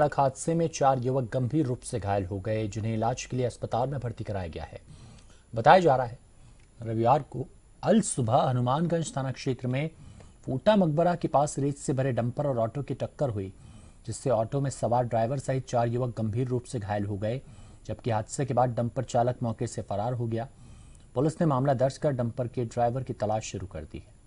सड़क हादसे में चार युवक गंभीर रूप से घायल हो गए जिन्हें इलाज के लिए अस्पताल में भर्ती कराया गया है बताया जा रहा है रविवार को अल सुबह हनुमानगंज थाना क्षेत्र में फूटा मकबरा के पास रेत से भरे डंपर और ऑटो की टक्कर हुई जिससे ऑटो में सवार ड्राइवर सहित चार युवक गंभीर रूप से घायल हो गए जबकि हादसे के बाद डंपर चालक मौके से फरार हो गया पुलिस ने मामला दर्ज कर डंपर के ड्राइवर की तलाश शुरू कर दी है